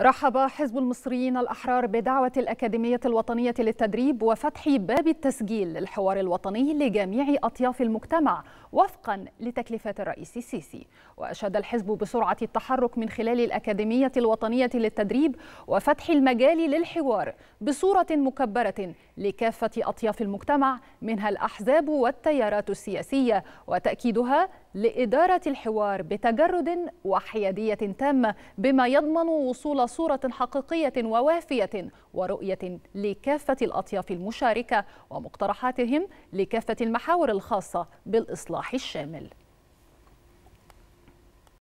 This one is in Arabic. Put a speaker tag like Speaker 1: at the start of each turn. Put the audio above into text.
Speaker 1: رحب حزب المصريين الأحرار بدعوة الأكاديمية الوطنية للتدريب وفتح باب التسجيل للحوار الوطني لجميع أطياف المجتمع وفقا لتكليفات الرئيس السيسي وأشاد الحزب بسرعة التحرك من خلال الأكاديمية الوطنية للتدريب وفتح المجال للحوار بصورة مكبرة لكافة أطياف المجتمع منها الأحزاب والتيارات السياسية وتأكيدها لإدارة الحوار بتجرد وحيادية تامة بما يضمن وصول إلى صورة حقيقية ووافية ورؤية لكافة الأطياف المشاركة ومقترحاتهم لكافة المحاور الخاصة بالإصلاح الشامل